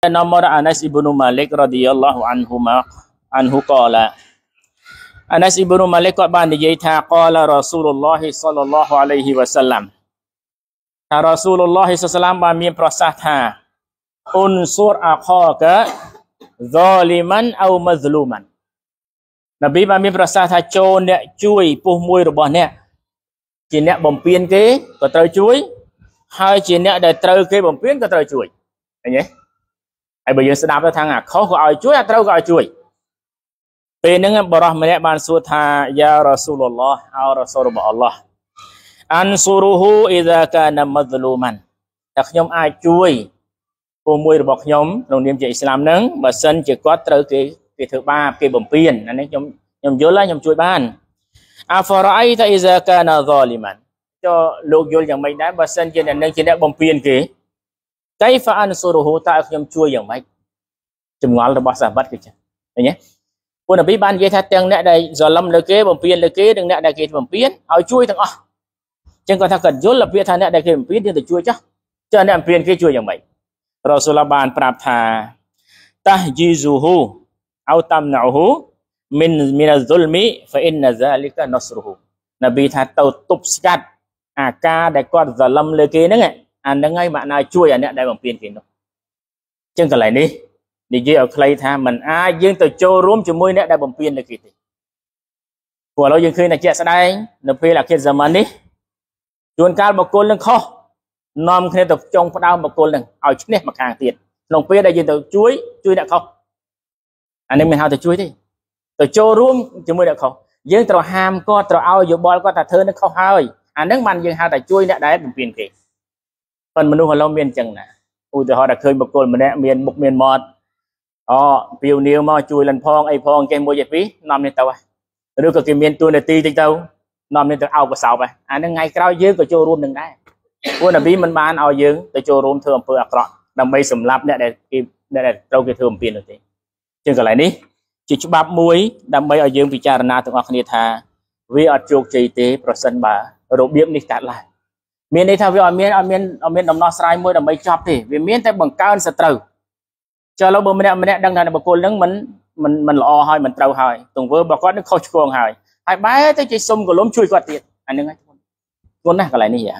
نمر أنس بن مالك رضي الله عنهما عنه قال أنس بن مالك ក៏បាន និយាយថា قال رسول الله صلى الله عليه وسلم ថា رسول الله صلى الله عليه وسلم បានមានប្រសាសន៍ថាអ៊ុនសូរអាខកហ្សាលីម៉ាន់អ៊ូមស្លូម៉ាន់នប៊ីបានមានប្រសាសន៍ថាចូលអ្នកជួយពុះមួយរបស់អ្នកជាអ្នកបំពេញគេក៏ត្រូវជួយហើយជាអ្នកដែលត្រូវគេបំពេញក៏ត្រូវជួយឃើញទេហើយបើយើងស្ដាប់ទៅថាអាខុសក៏ឲ្យជួយអាត្រូវក៏ឲ្យជួយពេលហ្នឹងបរោះម្នាក់បានសួរថាយ៉ារ៉ាស៊ូលឡោះអោរ៉ាស៊ូលរបស់អល់ឡោះអានស៊ូរូហ៊ូអ៊ីដាកាណាមាត់លូម៉ាន់តែខ្ញុំអាចជួយពួកមួយរបស់ខ្ញុំក្នុងនាមជាអ៊ីស្លាមហ្នឹងបើសិន ជាគាត់ត្រូវគេគេធ្វើបាបគេបំពានអានេះខ្ញុំខ្ញុំយល់ហើយខ្ញុំជួយ បានអាហ្វរ៉ៃតាអ៊ីដាកាណាហ្សាលីម៉ាន់ចុះលោកយល់យ៉ាងម៉េចដែរបើសិនជាអ្នកនឹងជាអ្នកបំពានគេ cái pha an sô đồ hô ta ខ្ញុំជួយយ៉ាងម៉េចចម្ងល់របស់សាវត្តគឺចឹងឃើញទេព្រះនប៊ីបាននិយាយថាទាំងអ្នកដែលសលឹមលើគេបំពេញលើគេនិងអ្នកដែលគេបំពេញឲ្យជួយទាំងអស់ចឹងគាត់ថាគាត់យល់របៀបថាអ្នកដែលគេបំពេញយើងទៅជួយចុះចុះអ្នកបំពេញគេជួយយ៉ាងម៉េចរ៉ូសូលបានប្រាប់ថាតាជីហ្សូហូអោតាំណូហូមីនមីនអស៊ុលមីហ្វអ៊ីនណាហ្សាលីកាណស្រូហូនប៊ីថាទៅទប់ស្កាត់អាការដែលគាត់សលឹមលើគេហ្នឹងឯងអានឹងហើយម៉ាក់ណាជួយអាអ្នកដែលបំពេញគេនោះចឹងកន្លែងនេះនិយាយឲ្យខ្លីថាมันអាចយើងទៅចូលរួមជាមួយអ្នកដែលបំពេញលើគេទេព្រោះឥឡូវយើងឃើញតែជាក់ស្ដែងនៅពេលអាគិតសម័ននេះ ជួន កាលបកគលនឹងខុសនាំគ្នាទៅចងផ្ដើមបកគលនឹងឲ្យឈ្នះមកខាងទៀតក្នុងពេលដែលយើងទៅជួយជួយអ្នកខុសអានេះមិនហៅទៅជួយទេទៅចូលរួមជាមួយអ្នកខុសយើងត្រូវហាមគាត់ត្រូវឲ្យយោបល់គាត់ថាធ្វើនឹងខុសហើយអានឹងបានយើងហៅថាជួយអ្នកដែលបំពេញគេប៉ុន្តែមនុស្សឥឡូវមានអញ្ចឹងណាឧទាហរណ៍ថាឃើញបុគ្គលម្នាក់មានមុខមានមាត់អូពីវនាវមកជួយលន់ផងអីផងចេះមួយចេះពីរនាំនេះទៅហ៎ឬក៏គេមានទួនាទីតិចទៅនាំនេះទៅអោបកសោបហ៎អានឹងថ្ងៃក្រោយយើងក៏ចូលរួមនឹងដែរព្រោះនប៊ីមិនបានឲ្យយើងទៅចូលរួមធ្វើអំពើអាក្រក់ដើម្បីសម្លាប់អ្នកដែលគេអ្នកដែលត្រូវគេធ្វើអំពើនោះទេជាងកន្លែងនេះជាច្បាប់មួយដើម្បីឲ្យយើងពិចារណាទាំងអស់គ្នាថាវាអត់ជោគជ័យទេប្រសិនបើរបៀបនេះកើតឡើងមានន័យថាវាអត់មានអត់មានអត់មានដំណោះស្រាយមួយដើម្បីចប់ទេវាមានតែបង្កើនសត្រូវចុះឥឡូវបើម្នាក់ម្នាក់ដឹងថាបុគ្គលនឹងមិនមិនមិនល្អហើយមិនត្រូវហើយ ទង្វើរបស់គាត់នឹងខុសឆ្គងហើយហើយបែរទៅជាសុំកលុំជួយគាត់ទៀតអានឹងហ្នឹងធ្ងន់ណាស់កន្លែងនេះយ៉ា